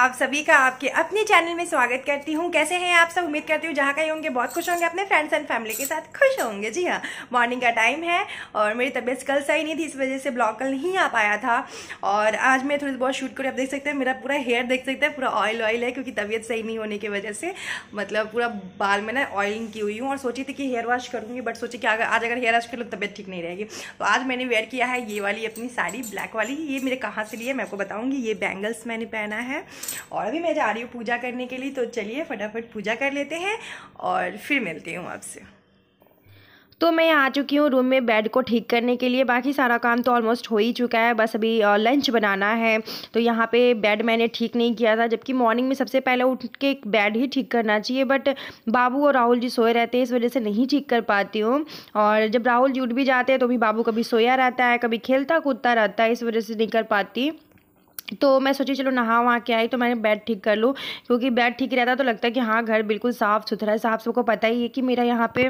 आप सभी का आपके अपने चैनल में स्वागत करती हूँ कैसे हैं आप सब उम्मीद करती हूँ जहाँ कहीं होंगे बहुत खुश होंगे अपने फ्रेंड्स एंड फैमिली के साथ खुश होंगे जी हाँ मॉर्निंग का टाइम है और मेरी तबीयत कल सही नहीं थी इस वजह से ब्लॉग कल नहीं आ पाया था और आज मैं थोड़ी बहुत शूट करी आप देख सकते हैं मेरा पूरा हेयर देख सकते हैं पूरा ऑयल ऑयल है क्योंकि तबीयत सही नहीं होने की वजह से मतलब पूरा बाल में ना ऑयलिंग की हुई हूँ और सोची थी कि हेयर वॉश करूँगी बट सोची कि अगर आज अगर हेयर वॉश कर लूँ तो तबीयत ठीक नहीं रहेगी तो आज मैंने वेयर किया है ये वाली अपनी साड़ी ब्लैक वाली ये मेरे कहाँ से लिए मैं आपको बताऊँगी ये बैंगल्स मैंने पहना है और अभी मैं जा रही हूँ पूजा करने के लिए तो चलिए फटाफट पूजा कर लेते हैं और फिर मिलती हूँ आपसे तो मैं आ चुकी हूँ रूम में बेड को ठीक करने के लिए बाकी सारा काम तो ऑलमोस्ट हो ही चुका है बस अभी लंच बनाना है तो यहाँ पे बेड मैंने ठीक नहीं किया था जबकि मॉर्निंग में सबसे पहले उठ के एक बेड ही ठीक करना चाहिए बट बाबू और राहुल जी सोए रहते हैं इस वजह से नहीं ठीक कर पाती हूँ और जब राहुल जी उठ भी जाते हैं तो भी बाबू कभी सोया रहता है कभी खेलता कूदता रहता है इस वजह से नहीं कर पाती तो मैं सोची चलो नहा वहाँ के आई तो मैंने बेड ठीक कर लूँ क्योंकि बेड ठीक रहता तो लगता है कि हाँ घर बिल्कुल साफ़ सुथरा है साफ़ सबको पता ही है कि मेरा यहाँ पे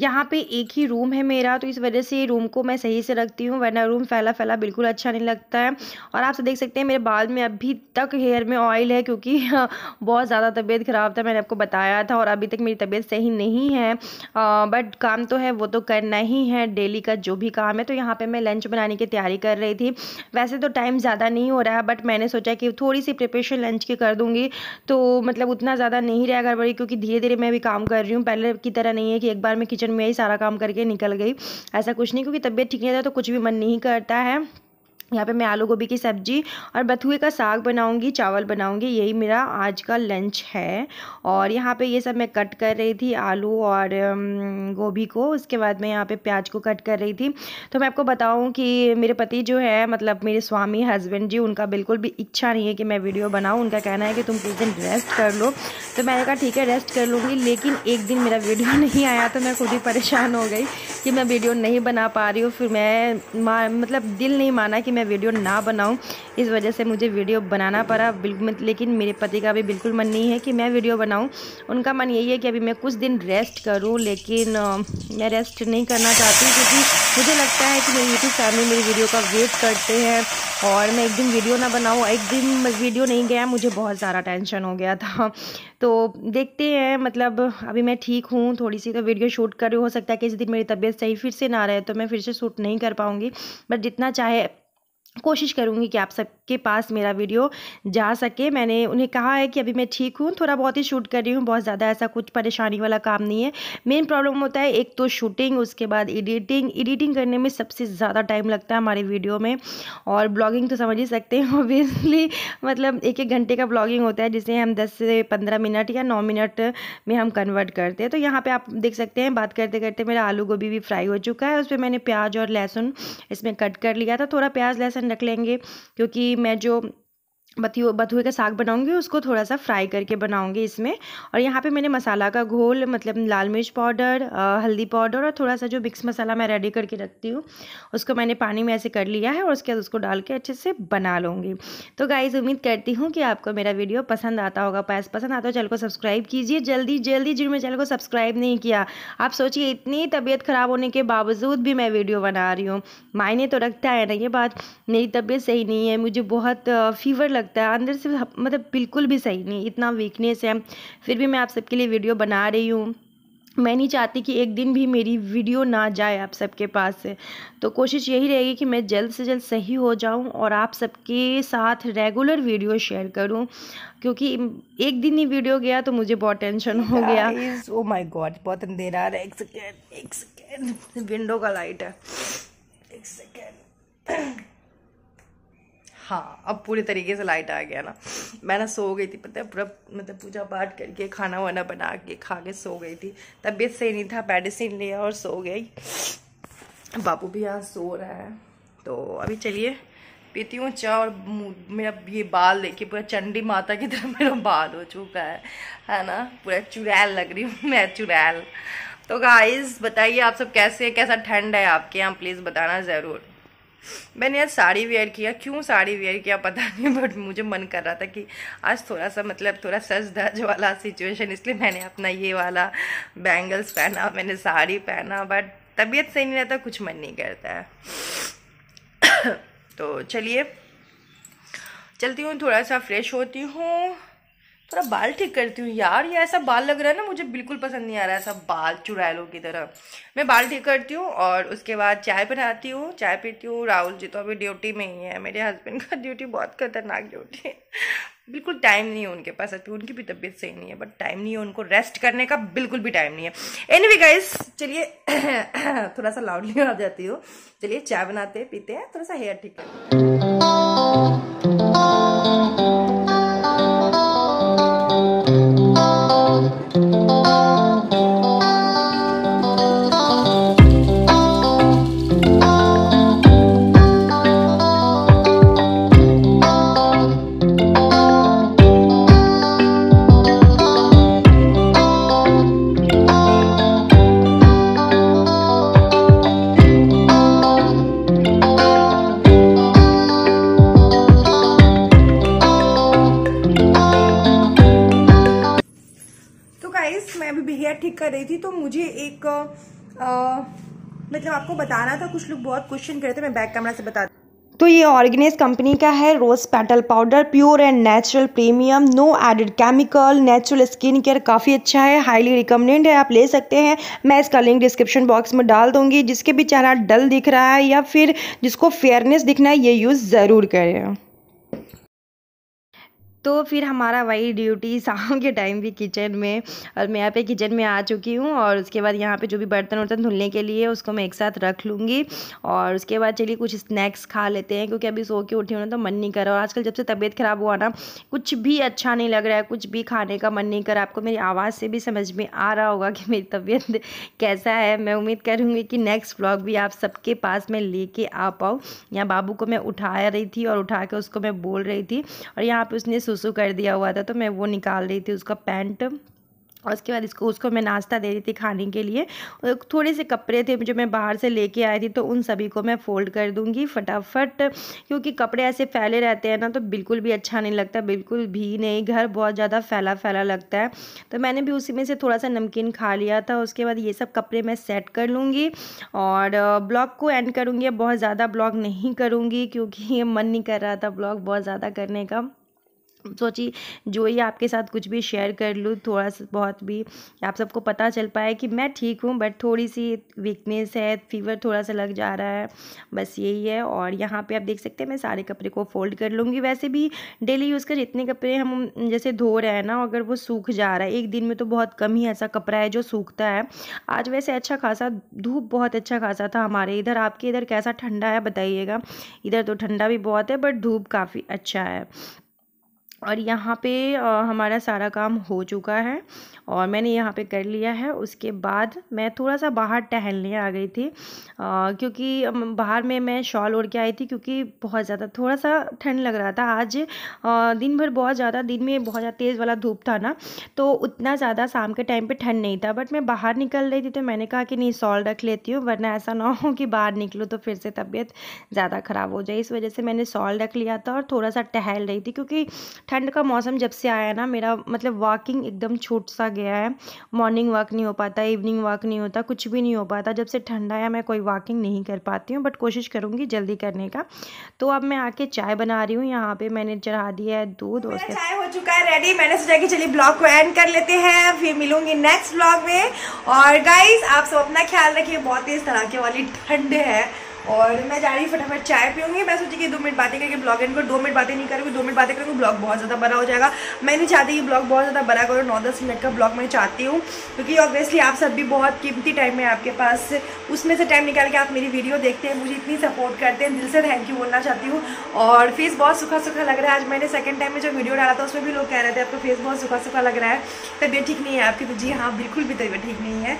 यहाँ पे एक ही रूम है मेरा तो इस वजह से रूम को मैं सही से रखती हूँ वरना रूम फैला फैला बिल्कुल अच्छा नहीं लगता है और आप सब देख सकते हैं मेरे बाल में अभी तक हेयर में ऑयल है क्योंकि बहुत ज़्यादा तबीयत ख़राब था मैंने आपको बताया था और अभी तक मेरी तबीयत सही नहीं है आ, बट काम तो है वो तो करना ही है डेली का जो भी काम है तो यहाँ पर मैं लंच बनाने की तैयारी कर रही थी वैसे तो टाइम ज़्यादा नहीं हो रहा है बट मैंने सोचा कि थोड़ी सी प्रिपरेशन लंच की कर दूँगी तो मतलब उतना ज़्यादा नहीं रहा गड़बड़ी क्योंकि धीरे धीरे मैं भी काम कर रही हूँ पहले की तरह नहीं है कि एक बार मैं किचन में ही सारा काम करके निकल गई ऐसा कुछ नहीं क्योंकि तबीयत ठीक नहीं रहता तो कुछ भी मन नहीं करता है यहाँ पे मैं आलू गोभी की सब्ज़ी और बथुए का साग बनाऊंगी चावल बनाऊंगी यही मेरा आज का लंच है और यहाँ पे ये सब मैं कट कर रही थी आलू और गोभी को उसके बाद मैं यहाँ पे प्याज को कट कर रही थी तो मैं आपको बताऊँ कि मेरे पति जो है मतलब मेरे स्वामी हस्बैंड जी उनका बिल्कुल भी इच्छा नहीं है कि मैं वीडियो बनाऊँ उनका कहना है कि तुम कुछ दिन रेस्ट कर लो तो मैंने कहा ठीक है रेस्ट कर लूँगी लेकिन एक दिन मेरा वीडियो नहीं आया तो मैं खुद ही परेशान हो गई कि मैं वीडियो नहीं बना पा रही हूँ फिर मैं मतलब दिल नहीं माना कि मैं मैं वीडियो ना बनाऊँ इस वजह से मुझे वीडियो बनाना पड़ा बिल्कुल लेकिन मेरे पति का भी बिल्कुल मन नहीं है कि मैं वीडियो बनाऊँ उनका मन यही है कि अभी मैं कुछ दिन रेस्ट करूँ लेकिन मैं रेस्ट नहीं करना चाहती क्योंकि मुझे लगता है कि मेरी यूट्यूब फैमिली मेरी वीडियो का वेट करते हैं और मैं एक दिन वीडियो ना बनाऊँ एक दिन वीडियो नहीं गया मुझे बहुत सारा टेंशन हो गया था तो देखते हैं मतलब अभी मैं ठीक हूँ थोड़ी सी तो वीडियो शूट कर रही हो सकता है कि इस दिन मेरी तबीयत सही फिर से ना रहे तो मैं फिर से शूट नहीं कर पाऊँगी बट जितना चाहे कोशिश करूँगी कि आप सबके पास मेरा वीडियो जा सके मैंने उन्हें कहा है कि अभी मैं ठीक हूँ थोड़ा बहुत ही शूट कर रही हूँ बहुत ज़्यादा ऐसा कुछ परेशानी वाला काम नहीं है मेन प्रॉब्लम होता है एक तो शूटिंग उसके बाद एडिटिंग एडिटिंग करने में सबसे ज़्यादा टाइम लगता है हमारे वीडियो में और ब्लॉगिंग तो समझ ही सकते हैं ओबियसली मतलब एक एक घंटे का ब्लॉगिंग होता है जिसे हम दस से पंद्रह मिनट या नौ मिनट में हम कन्वर्ट करते हैं तो यहाँ पर आप देख सकते हैं बात करते करते मेरा आलू गोभी भी फ्राई हो चुका है उस पर मैंने प्याज और लहसुन इसमें कट कर लिया था थोड़ा प्याज लहसुन परसेंट रख लेंगे क्योंकि मैं जो बथुए बथुए का साग बनाऊंगी उसको थोड़ा सा फ्राई करके बनाऊंगी इसमें और यहाँ पे मैंने मसाला का घोल मतलब लाल मिर्च पाउडर हल्दी पाउडर और थोड़ा सा जो मिक्स मसाला मैं रेडी करके रखती हूँ उसको मैंने पानी में ऐसे कर लिया है और उसके बाद उसको डाल के अच्छे से बना लूँगी तो गाइज उम्मीद करती हूँ कि आपको मेरा वीडियो पसंद आता होगा पैस पसंद आता हो चैनल को सब्सक्राइब कीजिए जल्दी जल्दी जिनमें चैनल को सब्सक्राइब नहीं किया आप सोचिए इतनी तबीयत ख़राब होने के बावजूद भी मैं वीडियो बना रही हूँ मायने तो रखता है ना ये बात मेरी तबीयत सही नहीं है मुझे बहुत फीवर लग लगता है अंदर से मतलब बिल्कुल भी सही नहीं इतना वीकनेस है फिर भी मैं आप सबके लिए वीडियो बना रही हूँ मैं नहीं चाहती कि एक दिन भी मेरी वीडियो ना जाए आप सबके पास से तो कोशिश यही रहेगी कि मैं जल्द से जल्द सही हो जाऊं और आप सबके साथ रेगुलर वीडियो शेयर करूं क्योंकि एक दिन ही वीडियो गया तो मुझे बहुत टेंशन हो गया ओ माय गॉड बहुत अंधेरा है एक सेकेंड एक सेकेंड विंडो का लाइट है एक सेकेंड हाँ अब पूरे तरीके से लाइट आ गया ना मैं ना सो गई थी पता है पूरा मतलब पूजा पाठ करके खाना वाना बना के खा के सो गई थी तबीयत सही नहीं था मेडिसिन लिया और सो गई बाबू भी यहाँ सो रहा है तो अभी चलिए पीती हूँ चाय और मेरा ये बाल देखिए पूरा चंडी माता की तरह मेरा बाल हो चुका है है ना पूरा चुड़ैल लग रही हूँ मैं चुड़ैल तो गाइज बताइए आप सब कैसे कैसा ठंड है आपके यहाँ प्लीज़ बताना ज़रूर मैंने आज साड़ी वेयर किया क्यों साड़ी वेयर किया पता नहीं बट मुझे मन कर रहा था कि आज थोड़ा सा मतलब थोड़ा सज धज वाला सिचुएशन इसलिए मैंने अपना ये वाला बैंगल्स पहना मैंने साड़ी पहना बट तबीयत सही नहीं रहता कुछ मन नहीं करता है तो चलिए चलती हूँ थोड़ा सा फ्रेश होती हूँ थोड़ा बाल ठीक करती हूँ यार ये ऐसा बाल लग रहा है ना मुझे बिल्कुल पसंद नहीं आ रहा है ऐसा बाल चुड़ैलों की तरह मैं बाल ठीक करती हूँ और उसके बाद चाय बनाती हूँ चाय पीती हूँ राहुल जी तो अभी ड्यूटी में ही है मेरे हस्बैंड का ड्यूटी बहुत खतरनाक ड्यूटी है बिल्कुल टाइम नहीं है उनके पास अभी उनकी भी तबीयत सही नहीं है बट टाइम नहीं है उनको रेस्ट करने का बिल्कुल भी टाइम नहीं है एनी वे गाइस चलिए थोड़ा सा लाउडली आ जाती हूँ चलिए चाय बनाते हैं पीते हैं थोड़ा सा हेयर ठीक करते हैं ठीक कर रही थी तो मुझे एक आ, मतलब आपको बताना था कुछ लोग बहुत क्वेश्चन करे थे मैं बैक कैमरा से बता तो ये ऑर्गेनाइज कंपनी का है rose petal powder pure and natural premium no added chemical natural skin care काफ़ी अच्छा है हाईली रिकमेंडेड है आप ले सकते हैं मैं इसका लिंक डिस्क्रिप्शन बॉक्स में डाल दूंगी जिसके भी चेहरा डल दिख रहा है या फिर जिसको फेयरनेस दिखना है ये यूज़ ज़रूर करें तो फिर हमारा वही ड्यूटी शाम के टाइम भी किचन में और मैं यहाँ पे किचन में आ चुकी हूँ और उसके बाद यहाँ पे जो भी बर्तन वर्तन धुलने के लिए उसको मैं एक साथ रख लूँगी और उसके बाद चलिए कुछ स्नैक्स खा लेते हैं क्योंकि अभी सो के उठी हूँ ना तो मन नहीं कर रहा और आजकल जब से तबीयत ख़राब हुआ ना कुछ भी अच्छा नहीं लग रहा है कुछ भी खाने का मन नहीं कर आपको मेरी आवाज़ से भी समझ में आ रहा होगा कि मेरी तबीयत कैसा है मैं उम्मीद करूँगी कि नेक्स्ट ब्लॉग भी आप सबके पास मैं लेके आ पाऊँ यहाँ बाबू को मैं उठा रही थी और उठा के उसको मैं बोल रही थी और यहाँ पर उसने सुसु कर दिया हुआ था तो मैं वो निकाल रही थी उसका पैंट और उसके बाद इसको उसको मैं नाश्ता दे रही थी खाने के लिए थोड़े से कपड़े थे जो मैं बाहर से लेके आई थी तो उन सभी को मैं फ़ोल्ड कर दूंगी फटाफट क्योंकि कपड़े ऐसे फैले रहते हैं ना तो बिल्कुल भी अच्छा नहीं लगता बिल्कुल भी नहीं घर बहुत ज़्यादा फैला फैला लगता है तो मैंने भी उसी में से थोड़ा सा नमकीन खा लिया था उसके बाद ये सब कपड़े मैं सेट कर लूँगी और ब्लॉग को एंड करूँगी बहुत ज़्यादा ब्लॉग नहीं करूँगी क्योंकि मन नहीं कर रहा था ब्लॉग बहुत ज़्यादा करने का सोची जो ही आपके साथ कुछ भी शेयर कर लूँ थोड़ा सा बहुत भी आप सबको पता चल पाए कि मैं ठीक हूँ बट थोड़ी सी वीकनेस है फीवर थोड़ा सा लग जा रहा है बस यही है और यहाँ पे आप देख सकते हैं मैं सारे कपड़े को फोल्ड कर लूँगी वैसे भी डेली यूज़ कर इतने कपड़े हम जैसे धो रहे हैं ना अगर वो सूख जा रहा है एक दिन में तो बहुत कम ही ऐसा कपड़ा है जो सूखता है आज वैसे अच्छा खासा धूप बहुत अच्छा खासा था हमारे इधर आपके इधर कैसा ठंडा है बताइएगा इधर तो ठंडा भी बहुत है बट धूप काफ़ी अच्छा है और यहाँ पे हमारा सारा काम हो चुका है और मैंने यहाँ पे कर लिया है उसके बाद मैं थोड़ा सा बाहर टहलने आ गई थी आ, क्योंकि बाहर में मैं शॉल ओढ़ के आई थी क्योंकि बहुत ज़्यादा थोड़ा सा ठंड लग रहा था आज आ, दिन भर बहुत ज़्यादा दिन में बहुत ज़्यादा तेज़ वाला धूप था ना तो उतना ज़्यादा शाम के टाइम पर ठंड नहीं था बट मैं बाहर निकल रही थी तो मैंने कहा कि नहीं शॉल रख लेती हूँ वरना ऐसा ना हो कि बाहर निकलूँ तो फिर से तबीयत ज़्यादा ख़राब हो जाए इस वजह से मैंने शॉल रख लिया था और थोड़ा सा टहल रही थी क्योंकि ठंड का मौसम जब से आया है ना मेरा मतलब वॉकिंग एकदम छूट सा गया है मॉर्निंग वॉक नहीं हो पाता इवनिंग वॉक नहीं होता कुछ भी नहीं हो पाता जब से ठंड आया मैं कोई वॉकिंग नहीं कर पाती हूँ बट कोशिश करूँगी जल्दी करने का तो अब मैं आके चाय बना रही हूँ यहाँ पे मैंने चढ़ा दिया है दूध और चाय हो चुका है रेडी मैंने सोचा कि चलिए ब्लॉग को एंड कर लेते हैं फिर मिलूंगी नेक्स्ट ब्लॉग में और गाइज आप सब अपना ख्याल रखिए बहुत इस तरह के वाली ठंड है और मैं जा रही फटाफट चाय पीऊँगी मैं सोची कि दो मिनट बातें करके ब्लॉग एंड कर दो मिनट बातें नहीं करूँगी दो मिनट बातें करूँगी ब्लॉग बहुत ज़्यादा बड़ा हो जाएगा मैं नहीं चाहती कि ब्लॉग बहुत ज़्यादा बड़ा करो नौ दस मिनट का ब्लॉग मैं चाहती हूँ क्योंकि ऑब्वियसली आप सब भी बहुत कीमती टाइम है आपके पास उसमें से टाइम निकाल के आप मेरी वीडियो देखते हैं मुझे इतनी सपोर्ट करते हैं दिल से थैंक यू बोलना चाहती हूँ और फेस बहुत सूखा सूखा लग रहा है आज मैंने सेकेंड टाइम में जो वीडियो डाला था उसमें भी लोग कह रहे थे आपका फेस बहुत सूखा सूखा लग रहा है तबीयत ठीक नहीं है आपकी तो जी हाँ बिल्कुल भी तबीयत ठीक नहीं है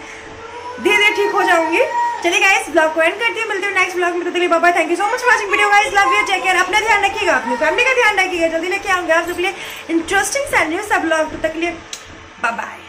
धीरे धीरे ठीक हो जाऊँगी चलिए गाइस ब्लॉग को एंड करते हैं मिलते हैं नेक्स्ट ब्लॉग में तो चलिए bye thank you so much watching video guys love you take care अपना ध्यान रखिएगा अपनी फैमिली का ध्यान रखिएगा जल्दी लेके आऊंगा आप के लिए इंटरेस्टिंग सा न्यूज सब ब्लॉग तो तक लिए बाय बाय